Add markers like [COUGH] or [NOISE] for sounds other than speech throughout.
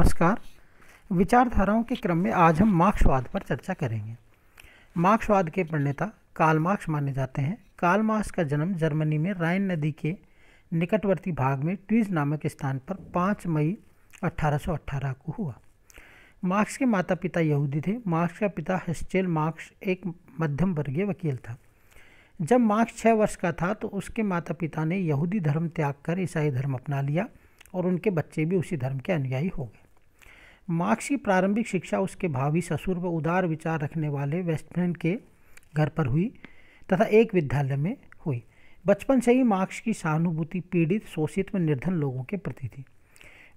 नमस्कार विचारधाराओं के क्रम में आज हम मार्क्सवाद पर चर्चा करेंगे मार्क्सवाद के प्रणेता काल मार्क्स माने जाते हैं काल मार्क्स का जन्म जर्मनी में राइन नदी के निकटवर्ती भाग में ट्वीज नामक स्थान पर 5 मई 1818 को हुआ मार्क्स के माता पिता यहूदी थे मार्क्स का पिता हिस्टेल मार्क्स एक मध्यम वर्गीय वकील था जब मार्क्स छः वर्ष का था तो उसके माता पिता ने यहूदी धर्म त्याग कर ईसाई धर्म अपना लिया और उनके बच्चे भी उसी धर्म के अनुयायी हो गए मार्क्स की प्रारंभिक शिक्षा उसके भावी ससुर व उदार विचार रखने वाले वेस्टमैन के घर पर हुई तथा एक विद्यालय में हुई बचपन से ही मार्क्स की सहानुभूति पीड़ित शोषित व निर्धन लोगों के प्रति थी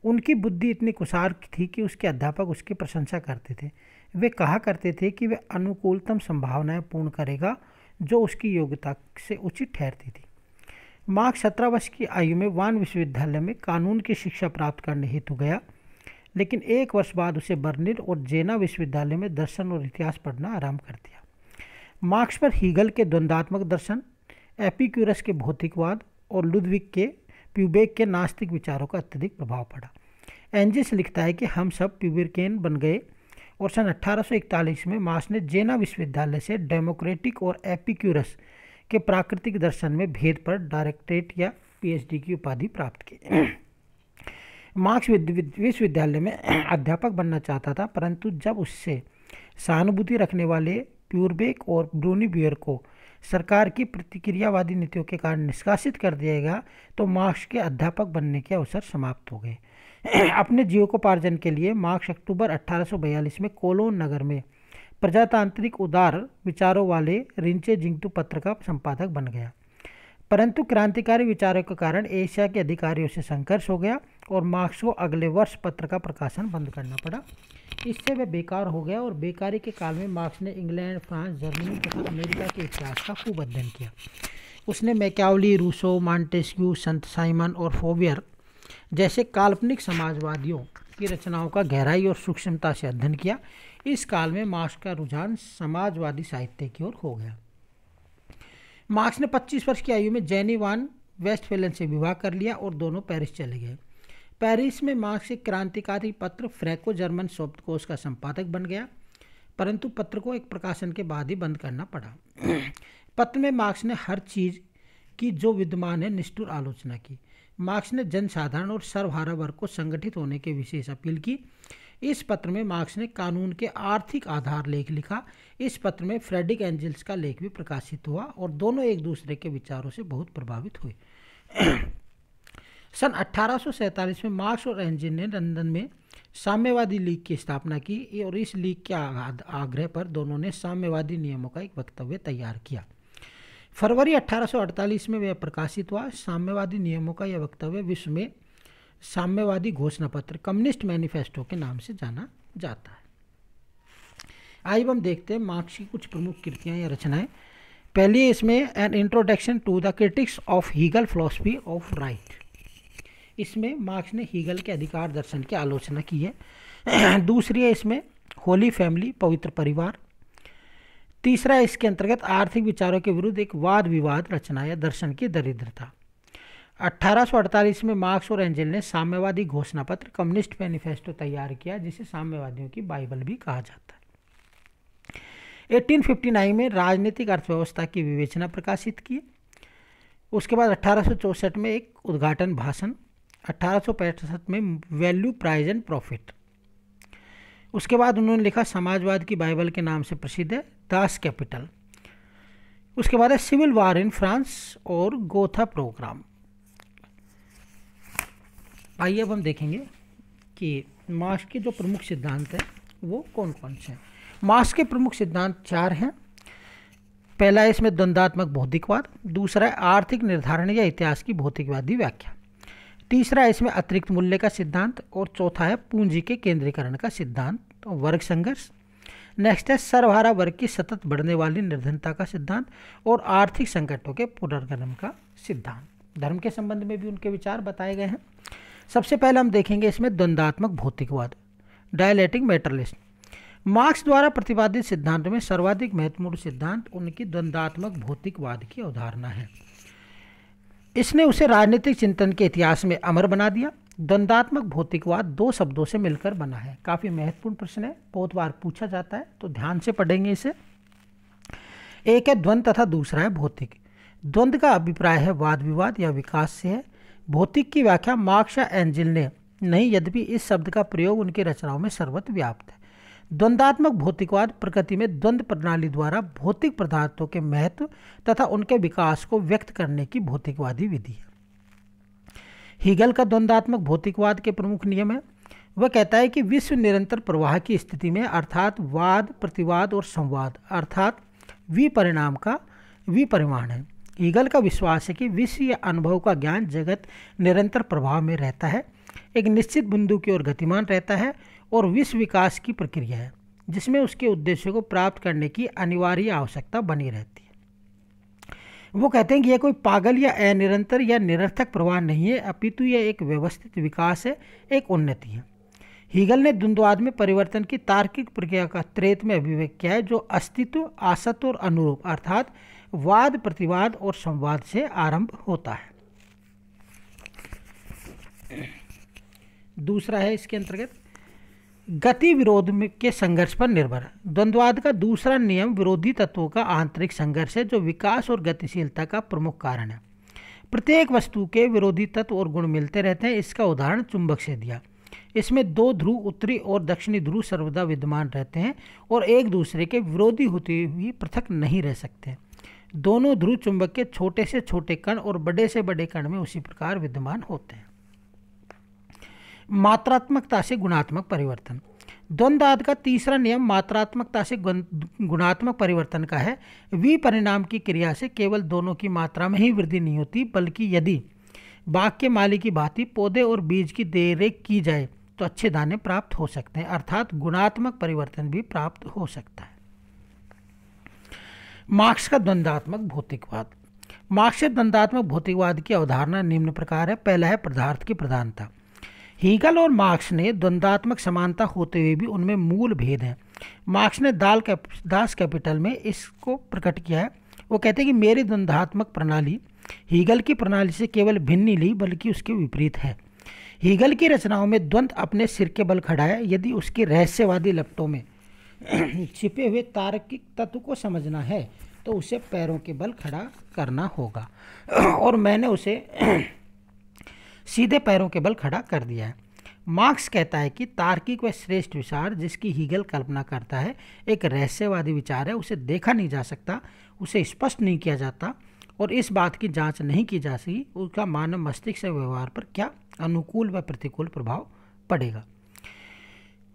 उनकी बुद्धि इतनी कुसार थी कि उसके अध्यापक उसकी प्रशंसा करते थे वे कहा करते थे कि वे अनुकूलतम संभावनाएं पूर्ण करेगा जो उसकी योग्यता से उचित ठहरती थी मार्क्स सत्रह वर्ष की आयु में वान विश्वविद्यालय में कानून की शिक्षा प्राप्त करने हेतु गया लेकिन एक वर्ष बाद उसे बर्लिन और जेना विश्वविद्यालय में दर्शन और इतिहास पढ़ना आरंभ कर दिया मार्क्स पर हीगल के द्वंद्वात्मक दर्शन एपिक्यूरस के भौतिकवाद और लुद्विक के प्यूबेक के नास्तिक विचारों का अत्यधिक प्रभाव पड़ा एंजिस लिखता है कि हम सब प्यूबेरिकेन बन गए और सन 1841 में मार्क्स ने जेना विश्वविद्यालय से डेमोक्रेटिक और एपिक्यूरस के प्राकृतिक दर्शन में भेद पर डायरेक्टरेट या पीएचडी की उपाधि प्राप्त की मार्क्स विश्वविद्यालय में [CLEARS THROAT] अध्यापक बनना चाहता था परंतु जब उससे सहानुभूति रखने वाले प्यूरबेक और ब्रूनी ब्यूर को सरकार की प्रतिक्रियावादी नीतियों के कारण निष्कासित कर दिया गया तो मार्क्स के अध्यापक बनने के अवसर समाप्त हो गए [CLEARS THROAT] अपने जीवकोपार्जन के लिए मार्क्स अक्टूबर 1842 में कोलोन नगर में प्रजातांत्रिक उदार विचारों वाले रिंचे जिंगतू पत्र का संपादक बन गया परंतु क्रांतिकारी विचारों के कारण एशिया के अधिकारियों से संघर्ष हो गया और मार्क्स को अगले वर्ष पत्र का प्रकाशन बंद करना पड़ा इससे वह बेकार हो गया और बेकारी के काल में मार्क्स ने इंग्लैंड फ्रांस जर्मनी तथा अमेरिका के इतिहास का खूब अध्ययन किया उसने मैक्यावली रूसो मॉन्टेस्क्यू संत साइमन और फोबियर जैसे काल्पनिक समाजवादियों की रचनाओं का गहराई और सूक्ष्मता से अध्ययन किया इस काल में मार्क्स का रुझान समाजवादी साहित्य की ओर हो गया मार्क्स ने 25 वर्ष की आयु में जैनी वान वेस्ट से विवाह कर लिया और दोनों पेरिस चले गए पेरिस में मार्क्स एक क्रांतिकारी पत्र फ्रैको जर्मन शब्दकोश का संपादक बन गया परंतु पत्र को एक प्रकाशन के बाद ही बंद करना पड़ा पत्र में मार्क्स ने हर चीज़ की जो विद्यमान है निष्ठुर आलोचना की मार्क्स ने जनसाधारण और सर्वहारा वर्ग को संगठित होने के विशेष अपील की इस पत्र में मार्क्स ने कानून के आर्थिक आधार लेख लिखा इस पत्र में फ्रेडिक एंजल्स का लेख भी प्रकाशित हुआ और दोनों एक दूसरे के विचारों से बहुत प्रभावित हुए सन अट्ठारह में मार्क्स और एंजिन ने लंदन में साम्यवादी लीग की स्थापना की और इस लीग के आग्रह पर दोनों ने साम्यवादी नियमों का एक वक्तव्य तैयार किया फरवरी 1848 में वह प्रकाशित हुआ साम्यवादी नियमों का यह वक्तव्य विश्व में साम्यवादी घोषणा पत्र कम्युनिस्ट मैनिफेस्टो के नाम से जाना जाता है आइए हम देखते हैं मार्क्स की कुछ प्रमुख कृतियाँ या रचनाएं पहली इसमें an introduction to the critics of Hegel philosophy of right इसमें मार्क्स ने हीगल के अधिकार दर्शन की आलोचना की है [CLEARS THROAT] दूसरी है इसमें होली फैमिली पवित्र परिवार तीसरा इसके अंतर्गत आर्थिक विचारों के विरुद्ध एक वाद विवाद रचना या दर्शन की दरिद्रता 1848 में मार्क्स और एंजल ने साम्यवादी घोषणा पत्र कम्युनिस्ट मैनिफेस्टो तैयार किया जिसे साम्यवादियों की बाइबल भी कहा जाता है 1859 में राजनीतिक अर्थव्यवस्था की विवेचना प्रकाशित की उसके बाद अठारह में एक उद्घाटन भाषण 1865 में वैल्यू प्राइज एंड प्रॉफिट उसके बाद उन्होंने लिखा समाजवाद की बाइबल के नाम से प्रसिद्ध है दास कैपिटल उसके बाद है सिविल वार इन फ्रांस और गोथा प्रोग्राम आइए अब हम देखेंगे कि मार्क्स के जो प्रमुख सिद्धांत हैं वो कौन कौन से हैं मार्क्स के प्रमुख सिद्धांत चार हैं पहला है इसमें द्वंदात्मक भौतिकवाद दूसरा है आर्थिक निर्धारण या इतिहास की भौतिकवादी व्याख्या तीसरा इसमें अतिरिक्त मूल्य का सिद्धांत और चौथा है पूंजी के केंद्रीकरण का सिद्धांत तो वर्ग संघर्ष नेक्स्ट है सर्वहारा वर्ग की सतत बढ़ने वाली निर्धनता का सिद्धांत और आर्थिक संकटों के पुनर्गठन का सिद्धांत धर्म के संबंध में भी उनके विचार बताए गए हैं सबसे पहले हम देखेंगे इसमें द्वंदात्मक भौतिकवाद डायलेटिक मेटरलिस्ट मार्क्स द्वारा प्रतिपादित सिद्धांत में सर्वाधिक महत्वपूर्ण सिद्धांत उनकी द्वंदात्मक भौतिकवाद की अवधारणा है इसने उसे राजनीतिक चिंतन के इतिहास में अमर बना दिया द्वंदात्मक भौतिकवाद दो शब्दों से मिलकर बना है काफ़ी महत्वपूर्ण प्रश्न है बहुत बार पूछा जाता है तो ध्यान से पढ़ेंगे इसे एक है द्वंद तथा दूसरा है भौतिक द्वंद का अभिप्राय है वाद विवाद या विकास से है भौतिक की व्याख्या मार्क्स या एंजिल ने नहीं यद्यपि इस शब्द का प्रयोग उनकी रचनाओं में सर्वत व्याप्त है द्वंद्वात्मक भौतिकवाद प्रकृति में द्वंद प्रणाली द्वारा भौतिक पदार्थों के महत्व तथा उनके विकास को व्यक्त करने की भौतिकवादी विधि है हीगल का द्वंद्वात्मक भौतिकवाद के प्रमुख नियम है वह कहता है कि विश्व निरंतर प्रवाह की स्थिति में अर्थात वाद प्रतिवाद और संवाद अर्थात विपरिणाम का विपरिमाण है ईगल का विश्वास है कि विश्व या अनुभव का ज्ञान जगत निरंतर प्रभाव में रहता है एक निश्चित बिंदु की ओर गतिमान रहता है और विश्व विकास की प्रक्रिया है जिसमें उसके उद्देश्य को प्राप्त करने की अनिवार्य आवश्यकता बनी रहती है वो कहते हैं कि यह कोई पागल या अनिरंतर या निरर्थक प्रवाह नहीं है अपितु यह एक व्यवस्थित विकास है एक उन्नति है हीगल ने द्वंद्वाद में परिवर्तन की तार्किक प्रक्रिया का त्रेत में अभिव्यक्त किया है जो अस्तित्व असत्व और अनुरूप अर्थात वाद प्रतिवाद और संवाद से आरंभ होता है दूसरा है इसके अंतर्गत गति विरोध में के संघर्ष पर निर्भर द्वंद्वाद का दूसरा नियम विरोधी तत्वों का आंतरिक संघर्ष है जो विकास और गतिशीलता का प्रमुख कारण है प्रत्येक वस्तु के विरोधी तत्व और गुण मिलते रहते हैं इसका उदाहरण चुंबक से दिया इसमें दो ध्रुव उत्तरी और दक्षिणी ध्रुव सर्वदा विद्यमान रहते हैं और एक दूसरे के विरोधी होते हुए पृथक नहीं रह सकते दोनों ध्रुव चुंबक के छोटे से छोटे कण और बड़े से बड़े कण में उसी प्रकार विद्यमान होते हैं मात्रात्मकता से गुणात्मक परिवर्तन द्वंद्वाद का तीसरा नियम मात्रात्मकता से गुणात्मक परिवर्तन का है विपरिणाम की क्रिया से केवल दोनों की मात्रा में ही वृद्धि नहीं होती बल्कि यदि बाग के माली की भांति पौधे और बीज की देखरेख की जाए तो अच्छे दाने प्राप्त हो सकते हैं अर्थात गुणात्मक परिवर्तन भी प्राप्त हो सकता है मार्क्स का द्वंद्वात्मक भौतिकवाद मार्क्स द्वंद्वात्मक भौतिकवाद की अवधारणा निम्न प्रकार है पहला है पदार्थ की प्रधानता हीगल और मार्क्स ने द्वंद्वात्मक समानता होते हुए भी उनमें मूल भेद हैं मार्क्स ने दाल कैप दास कैपिटल में इसको प्रकट किया है वो कहते हैं कि मेरी द्वंद्वात्मक प्रणाली हीगल की प्रणाली से केवल भिन्न नहीं बल्कि उसके विपरीत है हीगल की रचनाओं में द्वंद्व अपने सिर के बल खड़ा है यदि उसकी रहस्यवादी लपटों में [CLEARS THROAT] छिपे हुए तार्किक तत्व को समझना है तो उसे पैरों के बल खड़ा करना होगा [CLEARS THROAT] और मैंने उसे [CLEARS THROAT] सीधे पैरों के बल खड़ा कर दिया है मार्क्स कहता है कि तार्किक व श्रेष्ठ विचार जिसकी हीगल कल्पना करता है एक रहस्यवादी विचार है उसे देखा नहीं जा सकता उसे स्पष्ट नहीं किया जाता और इस बात की जांच नहीं की जा सकी उसका मानव मस्तिष्क व्यवहार पर क्या अनुकूल व प्रतिकूल प्रभाव पड़ेगा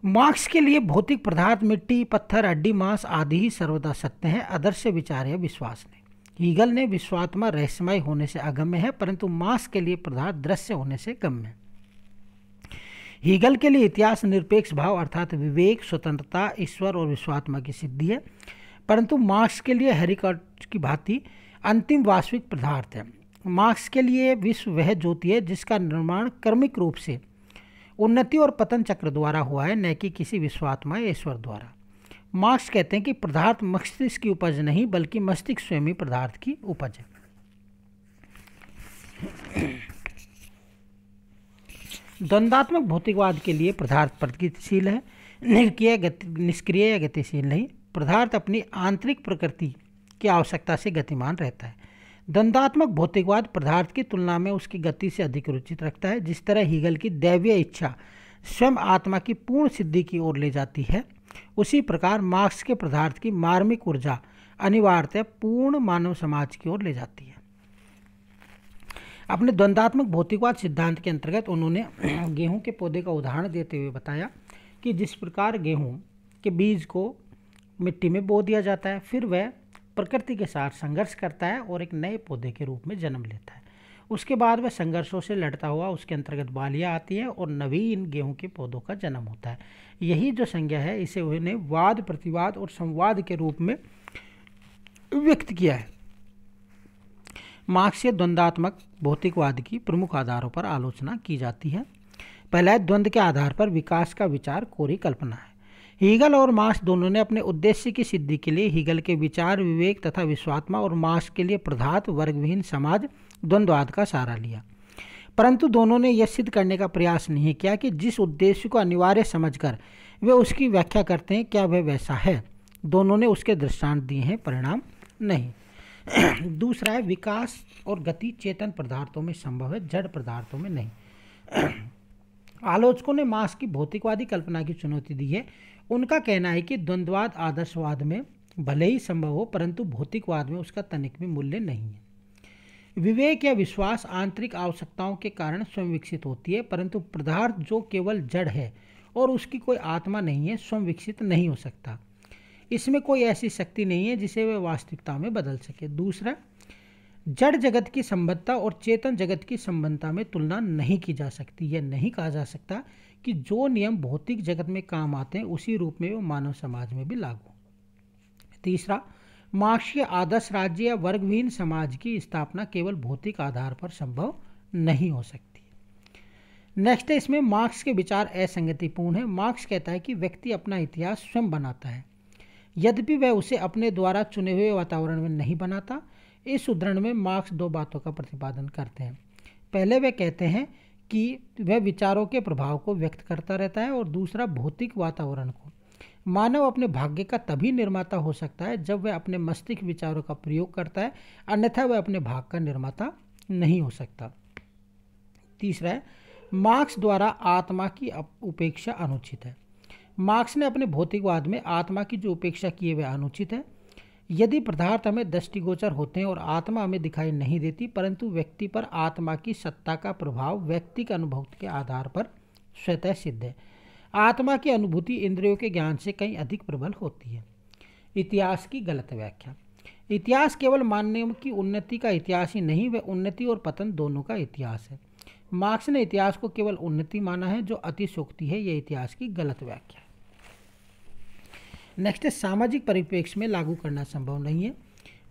मार्क्स के लिए भौतिक पदार्थ मिट्टी पत्थर अड्डी मांस आदि ही सर्वदा सत्य है आदर्श विचार या विश्वास नहीं ईगल ने विश्वात्मा रहस्यमय होने से अगम्य है परंतु मांस के लिए पदार्थ दृश्य होने से गम्य है हीगल के लिए इतिहास निरपेक्ष भाव अर्थात विवेक स्वतंत्रता ईश्वर और विश्वात्मा की सिद्धि है परंतु मार्क्स के लिए हेरिकॉट की भांति अंतिम वास्तविक पदार्थ है मार्क्स के लिए विश्व वह ज्योति है जिसका निर्माण कर्मिक रूप से उन्नति और पतन चक्र द्वारा हुआ है न कि किसी विश्वात्मा या ईश्वर द्वारा मार्क्स कहते हैं कि पदार्थ मस्तिष्क की उपज नहीं बल्कि मस्तिष्क स्वयं ही पदार्थ की उपज है द्वंदात्मक भौतिकवाद के लिए पदार्थ प्रगतिशील है निष्क्रिय निष्क्रिय या गतिशील नहीं पदार्थ अपनी आंतरिक प्रकृति की आवश्यकता से गतिमान रहता है द्वंदात्मक भौतिकवाद पदार्थ की तुलना में उसकी गति से अधिक रुचित रखता है जिस तरह हीगल की दैवीय इच्छा स्वयं आत्मा की पूर्ण सिद्धि की ओर ले जाती है उसी प्रकार मार्क्स के पदार्थ की मार्मिक ऊर्जा अनिवार्यतः पूर्ण मानव समाज की ओर ले जाती है अपने द्वंद्वात्मक भौतिकवाद सिद्धांत के अंतर्गत उन्होंने [CLEARS THROAT] गेहूं के पौधे का उदाहरण देते हुए बताया कि जिस प्रकार गेहूं के बीज को मिट्टी में बो दिया जाता है फिर वह प्रकृति के साथ संघर्ष करता है और एक नए पौधे के रूप में जन्म लेता है उसके बाद वह संघर्षों से लड़ता हुआ उसके अंतर्गत बालियाँ आती है और नवीन गेहूँ के पौधों का जन्म होता है यही जो संज्ञा है इसे उन्हें वाद प्रतिवाद और संवाद के रूप में व्यक्त किया है मार्क्सीय द्वंद्वात्मक भौतिकवाद की प्रमुख आधारों पर आलोचना की जाती है पहला है द्वंद्व के आधार पर विकास का विचार कोरी कल्पना है हीगल और मार्क्स दोनों ने अपने उद्देश्य की सिद्धि के लिए हीगल के विचार विवेक तथा विश्वात्मा और मार्क्स के लिए प्रधात वर्गविहीन समाज द्वंद्वाद का सहारा लिया परंतु दोनों ने यह सिद्ध करने का प्रयास नहीं किया कि जिस उद्देश्य को अनिवार्य समझकर वे उसकी व्याख्या करते हैं क्या वह वैसा है दोनों ने उसके दृष्टांत दिए हैं परिणाम नहीं [CLEARS THROAT] दूसरा है विकास और गति चेतन पदार्थों में संभव है जड़ पदार्थों में नहीं [CLEARS THROAT] आलोचकों ने मास की भौतिकवादी कल्पना की चुनौती दी है उनका कहना है कि द्वंद्वाद आदर्शवाद में भले ही संभव हो परंतु भौतिकवाद में उसका तनिक भी मूल्य नहीं है विवेक या विश्वास आंतरिक आवश्यकताओं के कारण स्वयं विकसित होती है परंतु पदार्थ जो केवल जड़ है और उसकी कोई आत्मा नहीं है स्वयं विकसित नहीं हो सकता इसमें कोई ऐसी शक्ति नहीं है जिसे वे वास्तविकता में बदल सके दूसरा जड़ जगत की संबद्धता और चेतन जगत की संबद्धता में तुलना नहीं की जा सकती यह नहीं कहा जा सकता कि जो नियम भौतिक जगत में काम आते हैं उसी रूप में वो मानव समाज में भी लागू तीसरा मार्क्सीय आदर्श राज्य या वर्गहीन समाज की स्थापना केवल भौतिक आधार पर संभव नहीं हो सकती नेक्स्ट है इसमें मार्क्स के विचार असंगतिपूर्ण है मार्क्स कहता है कि व्यक्ति अपना इतिहास स्वयं बनाता है यद्यपि वह उसे अपने द्वारा चुने हुए वातावरण में नहीं बनाता इस उदाहरण में मार्क्स दो बातों का प्रतिपादन करते हैं पहले वे कहते हैं कि वह विचारों के प्रभाव को व्यक्त करता रहता है और दूसरा भौतिक वातावरण को मानव अपने भाग्य का तभी निर्माता हो सकता है जब वह अपने मस्तिष्क विचारों का प्रयोग करता है अन्यथा वह अपने भाग का निर्माता नहीं हो सकता तीसरा है मार्क्स द्वारा आत्मा की उपेक्षा अनुचित है मार्क्स ने अपने भौतिकवाद में आत्मा की जो उपेक्षा की है वह अनुचित है यदि पदार्थ हमें दृष्टिगोचर होते हैं और आत्मा हमें दिखाई नहीं देती परंतु व्यक्ति पर आत्मा की सत्ता का प्रभाव व्यक्तिक अनुभव के आधार पर स्वतः सिद्ध है आत्मा की अनुभूति इंद्रियों के ज्ञान से कहीं अधिक प्रबल होती है इतिहास की गलत व्याख्या इतिहास केवल मानव की उन्नति का इतिहास ही नहीं वह उन्नति और पतन दोनों का इतिहास है मार्क्स ने इतिहास को केवल उन्नति माना है जो अतिशोक्ति है यह इतिहास की गलत व्याख्या है नेक्स्ट है सामाजिक परिप्रेक्ष्य में लागू करना संभव नहीं है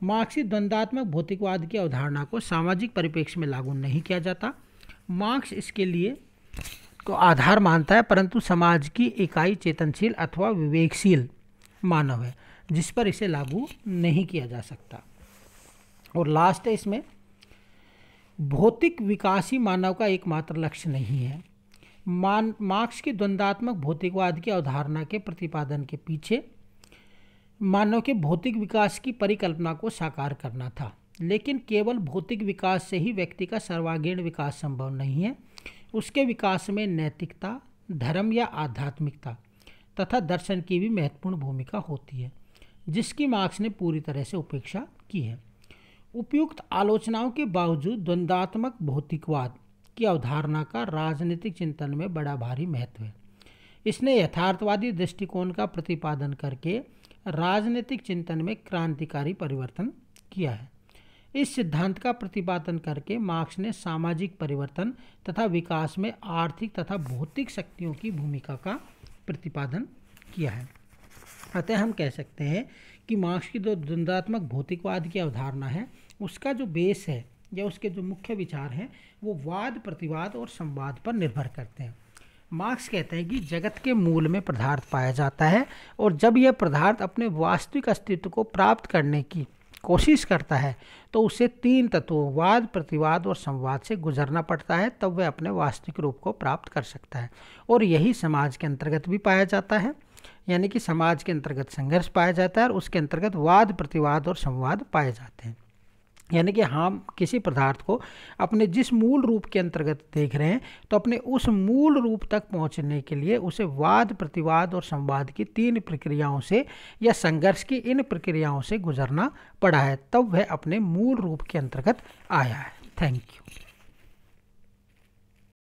मार्क्सी द्वंद्वात्मक भौतिकवाद की अवधारणा को सामाजिक परिप्रेक्ष्य में लागू नहीं किया जाता मार्क्स इसके लिए को आधार मानता है परंतु समाज की इकाई चेतनशील अथवा विवेकशील मानव है जिस पर इसे लागू नहीं किया जा सकता और लास्ट है इसमें भौतिक विकास ही मानव का एकमात्र लक्ष्य नहीं है मान मार्क्स के द्वंद्वात्मक भौतिकवाद की अवधारणा के प्रतिपादन के पीछे मानव के भौतिक विकास की परिकल्पना को साकार करना था लेकिन केवल भौतिक विकास से ही व्यक्ति का सर्वागीण विकास संभव नहीं है उसके विकास में नैतिकता धर्म या आध्यात्मिकता तथा दर्शन की भी महत्वपूर्ण भूमिका होती है जिसकी मार्क्स ने पूरी तरह से उपेक्षा की है उपयुक्त आलोचनाओं के बावजूद द्वंद्वात्मक भौतिकवाद की अवधारणा का राजनीतिक चिंतन में बड़ा भारी महत्व है इसने यथार्थवादी दृष्टिकोण का प्रतिपादन करके राजनीतिक चिंतन में क्रांतिकारी परिवर्तन किया है इस सिद्धांत का प्रतिपादन करके मार्क्स ने सामाजिक परिवर्तन तथा विकास में आर्थिक तथा भौतिक शक्तियों की भूमिका का प्रतिपादन किया है अतः हम कह सकते हैं कि मार्क्स की जो द्वंद्वात्मक भौतिकवाद की अवधारणा है उसका जो बेस है या उसके जो मुख्य विचार हैं वो वाद प्रतिवाद और संवाद पर निर्भर करते हैं मार्क्स कहते हैं कि जगत के मूल में पदार्थ पाया जाता है और जब यह पदार्थ अपने वास्तविक अस्तित्व को प्राप्त करने की कोशिश करता है तो उसे तीन तत्वों वाद प्रतिवाद और संवाद से गुजरना पड़ता है तब वह अपने वास्तविक रूप को प्राप्त कर सकता है और यही समाज के अंतर्गत भी पाया जाता है यानी कि समाज के अंतर्गत संघर्ष पाया जाता है और उसके अंतर्गत वाद प्रतिवाद और संवाद पाए जाते हैं यानी कि हम किसी पदार्थ को अपने जिस मूल रूप के अंतर्गत देख रहे हैं तो अपने उस मूल रूप तक पहुंचने के लिए उसे वाद प्रतिवाद और संवाद की तीन प्रक्रियाओं से या संघर्ष की इन प्रक्रियाओं से गुजरना पड़ा है तब वह अपने मूल रूप के अंतर्गत आया है थैंक यू